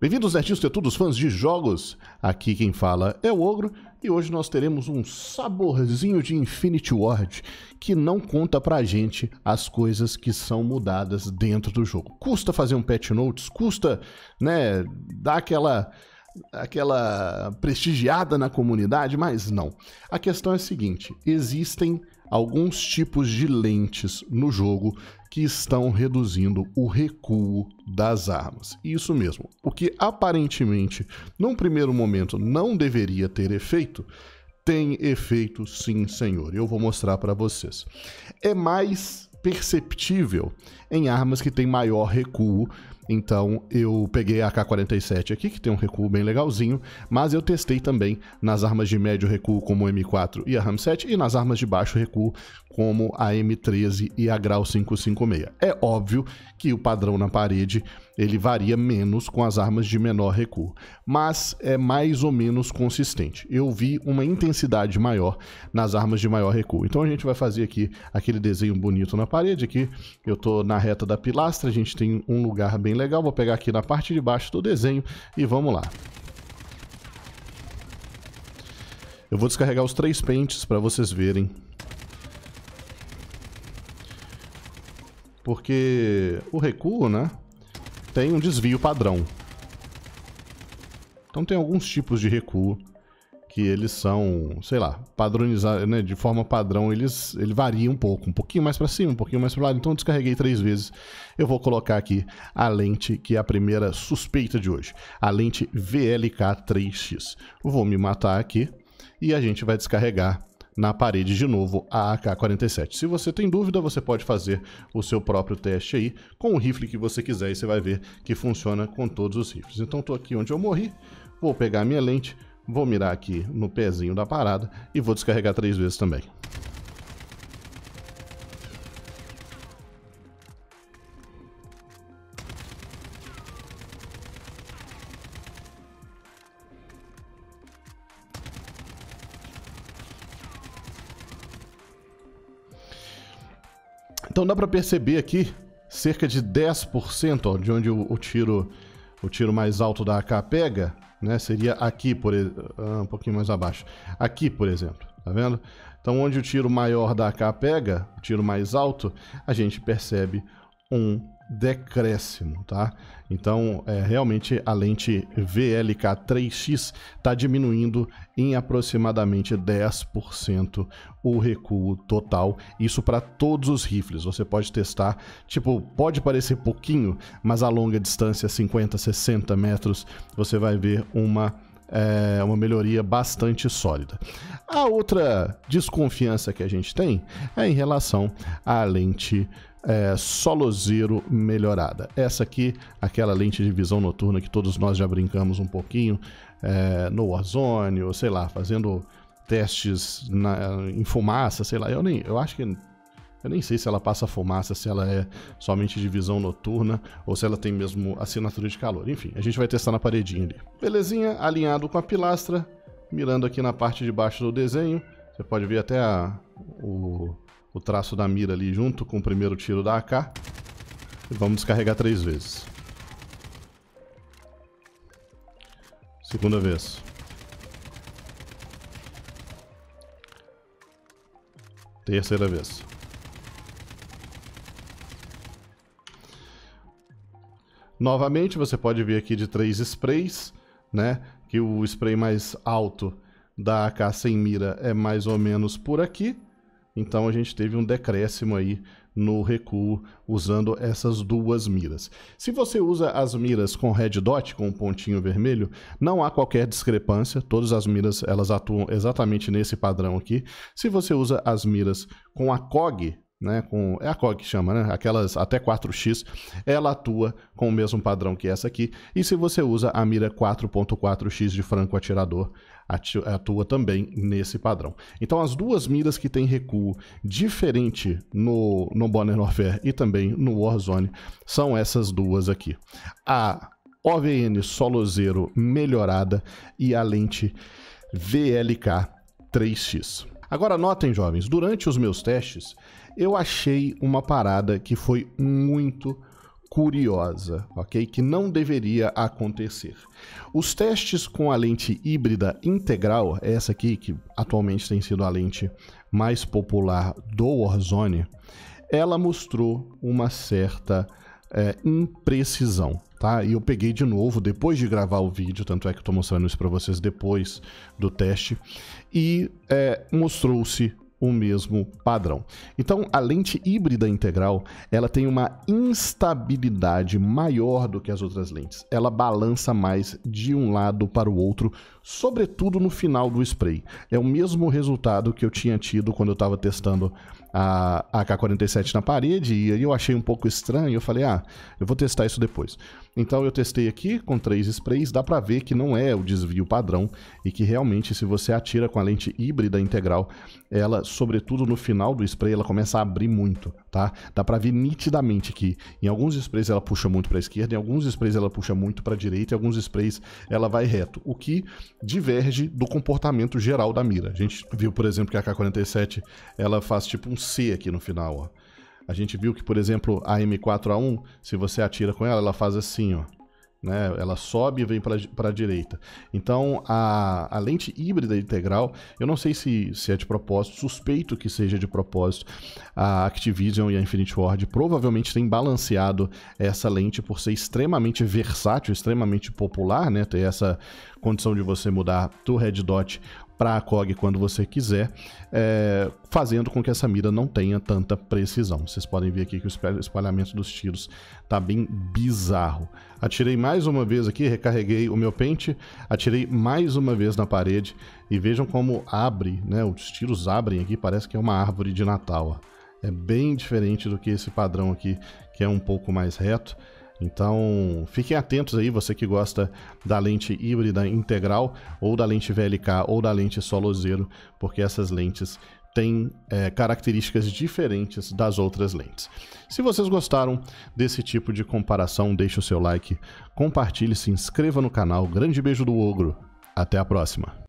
Bem-vindos, nerds, a todos os fãs de jogos. Aqui quem fala é o Ogro e hoje nós teremos um saborzinho de Infinity Ward que não conta pra gente as coisas que são mudadas dentro do jogo. Custa fazer um patch notes, custa, né, dar aquela aquela prestigiada na comunidade, mas não. A questão é a seguinte: existem alguns tipos de lentes no jogo que estão reduzindo o recuo das armas. Isso mesmo. O que aparentemente, num primeiro momento, não deveria ter efeito, tem efeito sim, senhor. Eu vou mostrar para vocês. É mais perceptível em armas que tem maior recuo. Então eu peguei a AK-47 aqui, que tem um recuo bem legalzinho, mas eu testei também nas armas de médio recuo, como o M4 e a Ram 7, e nas armas de baixo recuo, como a M13 e a Grau 556. É óbvio que o padrão na parede ele varia menos com as armas de menor recuo, mas é mais ou menos consistente. Eu vi uma intensidade maior nas armas de maior recuo. Então a gente vai fazer aqui aquele desenho bonito na parede aqui. Eu estou na reta da pilastra, a gente tem um lugar bem legal. Vou pegar aqui na parte de baixo do desenho e vamos lá. Eu vou descarregar os três pentes para vocês verem. Porque o recuo, né, tem um desvio padrão. Então tem alguns tipos de recuo que eles são, sei lá, padronizados, né? De forma padrão, eles ele varia um pouco, um pouquinho mais para cima, um pouquinho mais para lado. Então eu descarreguei três vezes. Eu vou colocar aqui a lente que é a primeira suspeita de hoje, a lente VLK 3x. Vou me matar aqui e a gente vai descarregar na parede de novo a AK-47. Se você tem dúvida, você pode fazer o seu próprio teste aí com o rifle que você quiser e você vai ver que funciona com todos os rifles. Então estou aqui onde eu morri, vou pegar a minha lente, Vou mirar aqui no pezinho da parada e vou descarregar três vezes também. Então dá para perceber aqui cerca de 10% ó, de onde o, o, tiro o tiro mais alto da AK pega né? Seria aqui, por ah, um pouquinho mais abaixo. Aqui, por exemplo, tá vendo? Então, onde o tiro maior da AK pega, o tiro mais alto, a gente percebe um decréscimo, tá? Então, é, realmente a lente VLK3X está diminuindo em aproximadamente 10% o recuo total. Isso para todos os rifles. Você pode testar, tipo, pode parecer pouquinho, mas a longa distância, 50, 60 metros, você vai ver uma é uma melhoria bastante sólida. A outra desconfiança que a gente tem é em relação à lente é, solozeiro melhorada. Essa aqui, aquela lente de visão noturna que todos nós já brincamos um pouquinho é, no Warzone, ou sei lá, fazendo testes na, em fumaça, sei lá. Eu, nem, eu acho que eu nem sei se ela passa fumaça, se ela é somente de visão noturna ou se ela tem mesmo assinatura de calor. Enfim, a gente vai testar na paredinha ali. Belezinha, alinhado com a pilastra, mirando aqui na parte de baixo do desenho. Você pode ver até a, o, o traço da mira ali junto com o primeiro tiro da AK. E vamos descarregar três vezes. Segunda vez. Terceira vez. Novamente, você pode ver aqui de três sprays, né? Que o spray mais alto da AK sem mira é mais ou menos por aqui. Então a gente teve um decréscimo aí no recuo usando essas duas miras. Se você usa as miras com red dot, com um pontinho vermelho, não há qualquer discrepância, todas as miras elas atuam exatamente nesse padrão aqui. Se você usa as miras com a COG, né, com, é a COG que chama, né? Aquelas até 4x, ela atua com o mesmo padrão que essa aqui. E se você usa a mira 4.4x de franco atirador, atua também nesse padrão. Então as duas miras que têm recuo diferente no, no Bonner Warfare e também no Warzone são essas duas aqui. A OVN Solo Zero melhorada e a lente VLK 3x. Agora notem, jovens, durante os meus testes, eu achei uma parada que foi muito curiosa, ok? Que não deveria acontecer. Os testes com a lente híbrida integral, é essa aqui que atualmente tem sido a lente mais popular do Warzone, ela mostrou uma certa é, imprecisão tá? E eu peguei de novo depois de gravar o vídeo, tanto é que eu tô mostrando isso para vocês depois do teste, e é, mostrou-se o mesmo padrão. Então, a lente híbrida integral, ela tem uma instabilidade maior do que as outras lentes. Ela balança mais de um lado para o outro, sobretudo no final do spray. É o mesmo resultado que eu tinha tido quando eu estava testando a AK-47 na parede e aí eu achei um pouco estranho, eu falei: "Ah, eu vou testar isso depois". Então eu testei aqui com três sprays, dá para ver que não é o desvio padrão e que realmente se você atira com a lente híbrida integral, ela sobretudo no final do spray, ela começa a abrir muito, tá? Dá para ver nitidamente que em alguns sprays ela puxa muito para esquerda, em alguns sprays ela puxa muito para direita, em alguns sprays ela vai reto, o que diverge do comportamento geral da mira. A gente viu, por exemplo, que a K47 ela faz tipo um C aqui no final, ó. A gente viu que, por exemplo, a M4A1, se você atira com ela, ela faz assim, ó. Né? Ela sobe e vem para a direita. Então, a, a lente híbrida integral, eu não sei se, se é de propósito, suspeito que seja de propósito. A Activision e a Infinity Ward provavelmente têm balanceado essa lente por ser extremamente versátil, extremamente popular, né? ter essa condição de você mudar do Red Dot para a COG quando você quiser, é, fazendo com que essa mira não tenha tanta precisão. Vocês podem ver aqui que o espalhamento dos tiros tá bem bizarro. Atirei mais uma vez aqui, recarreguei o meu pente, atirei mais uma vez na parede e vejam como abre, né? Os tiros abrem aqui, parece que é uma árvore de Natal. Ó. É bem diferente do que esse padrão aqui, que é um pouco mais reto. Então, fiquem atentos aí, você que gosta da lente híbrida integral, ou da lente VLK, ou da lente solo zero, porque essas lentes têm é, características diferentes das outras lentes. Se vocês gostaram desse tipo de comparação, deixe o seu like, compartilhe, se inscreva no canal. Grande beijo do Ogro, até a próxima!